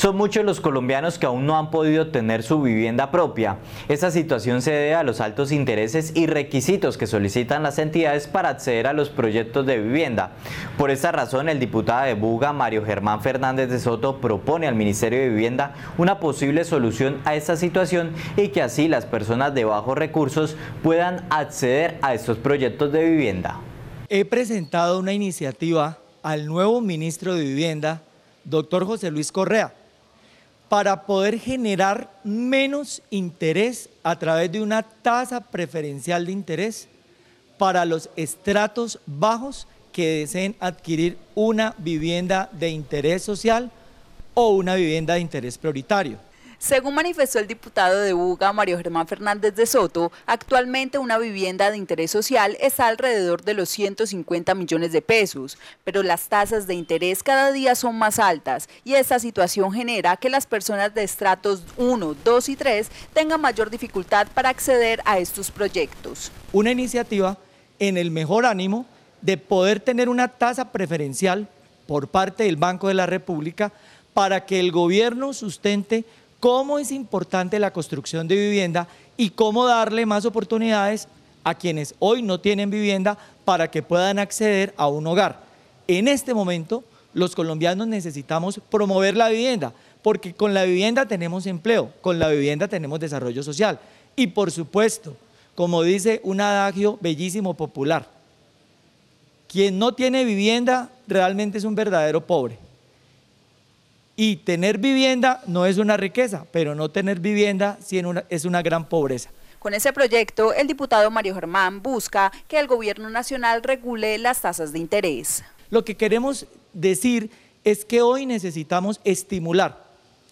Son muchos los colombianos que aún no han podido tener su vivienda propia. Esta situación se debe a los altos intereses y requisitos que solicitan las entidades para acceder a los proyectos de vivienda. Por esta razón, el diputado de Buga, Mario Germán Fernández de Soto, propone al Ministerio de Vivienda una posible solución a esta situación y que así las personas de bajos recursos puedan acceder a estos proyectos de vivienda. He presentado una iniciativa al nuevo ministro de Vivienda, doctor José Luis Correa, para poder generar menos interés a través de una tasa preferencial de interés para los estratos bajos que deseen adquirir una vivienda de interés social o una vivienda de interés prioritario. Según manifestó el diputado de UGA, Mario Germán Fernández de Soto, actualmente una vivienda de interés social está alrededor de los 150 millones de pesos, pero las tasas de interés cada día son más altas y esta situación genera que las personas de estratos 1, 2 y 3 tengan mayor dificultad para acceder a estos proyectos. Una iniciativa en el mejor ánimo de poder tener una tasa preferencial por parte del Banco de la República para que el gobierno sustente cómo es importante la construcción de vivienda y cómo darle más oportunidades a quienes hoy no tienen vivienda para que puedan acceder a un hogar. En este momento, los colombianos necesitamos promover la vivienda, porque con la vivienda tenemos empleo, con la vivienda tenemos desarrollo social. Y por supuesto, como dice un adagio bellísimo popular, quien no tiene vivienda realmente es un verdadero pobre. Y tener vivienda no es una riqueza, pero no tener vivienda es una gran pobreza. Con ese proyecto, el diputado Mario Germán busca que el gobierno nacional regule las tasas de interés. Lo que queremos decir es que hoy necesitamos estimular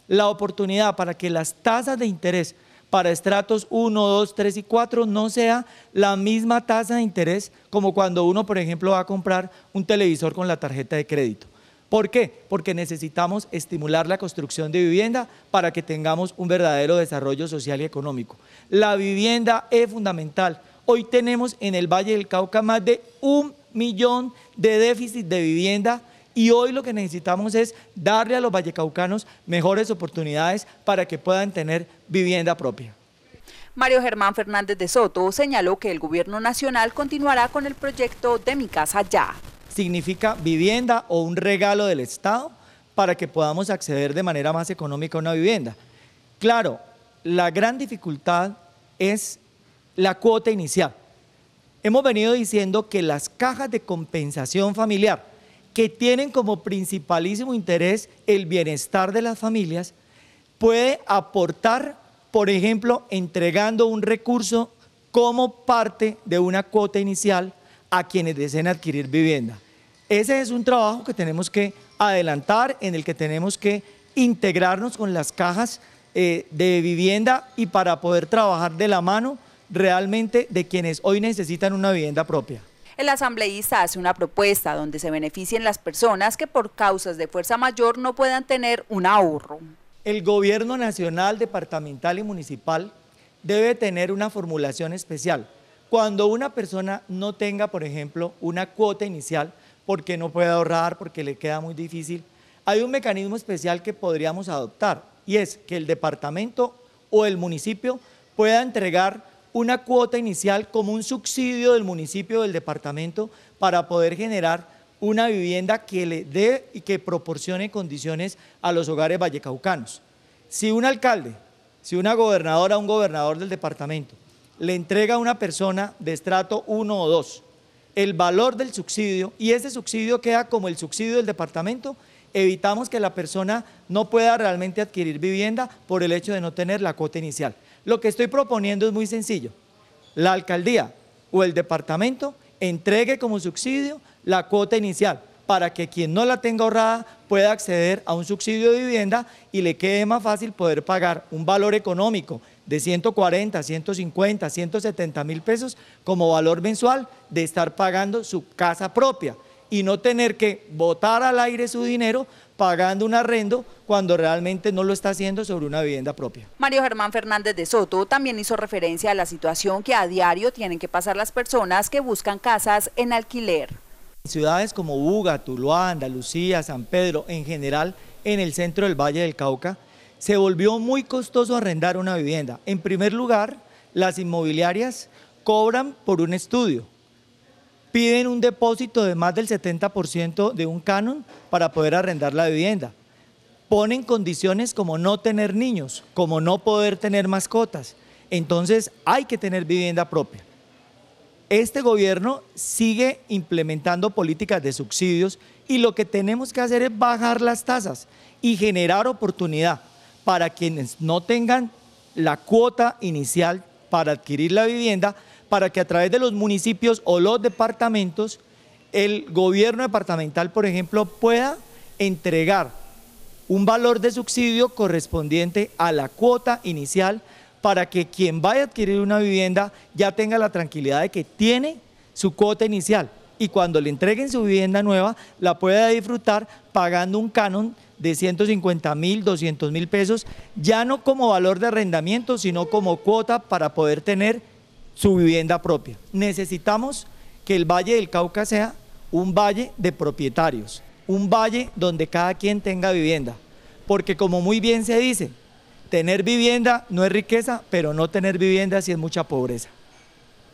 la oportunidad para que las tasas de interés para estratos 1, 2, 3 y 4 no sea la misma tasa de interés como cuando uno, por ejemplo, va a comprar un televisor con la tarjeta de crédito. ¿Por qué? Porque necesitamos estimular la construcción de vivienda para que tengamos un verdadero desarrollo social y económico. La vivienda es fundamental. Hoy tenemos en el Valle del Cauca más de un millón de déficit de vivienda y hoy lo que necesitamos es darle a los vallecaucanos mejores oportunidades para que puedan tener vivienda propia. Mario Germán Fernández de Soto señaló que el gobierno nacional continuará con el proyecto de Mi Casa Ya significa vivienda o un regalo del Estado para que podamos acceder de manera más económica a una vivienda. Claro, la gran dificultad es la cuota inicial. Hemos venido diciendo que las cajas de compensación familiar, que tienen como principalísimo interés el bienestar de las familias, puede aportar, por ejemplo, entregando un recurso como parte de una cuota inicial a quienes deseen adquirir vivienda. Ese es un trabajo que tenemos que adelantar, en el que tenemos que integrarnos con las cajas eh, de vivienda y para poder trabajar de la mano realmente de quienes hoy necesitan una vivienda propia. El asambleísta hace una propuesta donde se beneficien las personas que por causas de fuerza mayor no puedan tener un ahorro. El gobierno nacional, departamental y municipal debe tener una formulación especial. Cuando una persona no tenga, por ejemplo, una cuota inicial, porque no puede ahorrar, porque le queda muy difícil. Hay un mecanismo especial que podríamos adoptar y es que el departamento o el municipio pueda entregar una cuota inicial como un subsidio del municipio o del departamento para poder generar una vivienda que le dé y que proporcione condiciones a los hogares vallecaucanos. Si un alcalde, si una gobernadora, o un gobernador del departamento le entrega a una persona de estrato 1 o 2 el valor del subsidio y ese subsidio queda como el subsidio del departamento, evitamos que la persona no pueda realmente adquirir vivienda por el hecho de no tener la cuota inicial. Lo que estoy proponiendo es muy sencillo. La alcaldía o el departamento entregue como subsidio la cuota inicial para que quien no la tenga ahorrada pueda acceder a un subsidio de vivienda y le quede más fácil poder pagar un valor económico de 140, 150, 170 mil pesos como valor mensual de estar pagando su casa propia y no tener que botar al aire su dinero pagando un arrendo cuando realmente no lo está haciendo sobre una vivienda propia. Mario Germán Fernández de Soto también hizo referencia a la situación que a diario tienen que pasar las personas que buscan casas en alquiler. En ciudades como Buga, Tuluá, Andalucía, San Pedro, en general en el centro del Valle del Cauca, se volvió muy costoso arrendar una vivienda. En primer lugar, las inmobiliarias cobran por un estudio. Piden un depósito de más del 70% de un canon para poder arrendar la vivienda. Ponen condiciones como no tener niños, como no poder tener mascotas. Entonces hay que tener vivienda propia. Este gobierno sigue implementando políticas de subsidios y lo que tenemos que hacer es bajar las tasas y generar oportunidad para quienes no tengan la cuota inicial para adquirir la vivienda, para que a través de los municipios o los departamentos, el gobierno departamental, por ejemplo, pueda entregar un valor de subsidio correspondiente a la cuota inicial para que quien vaya a adquirir una vivienda ya tenga la tranquilidad de que tiene su cuota inicial y cuando le entreguen su vivienda nueva la pueda disfrutar pagando un canon de 150 mil, 200 mil pesos, ya no como valor de arrendamiento, sino como cuota para poder tener su vivienda propia. Necesitamos que el Valle del Cauca sea un valle de propietarios, un valle donde cada quien tenga vivienda, porque como muy bien se dice, tener vivienda no es riqueza, pero no tener vivienda sí es mucha pobreza.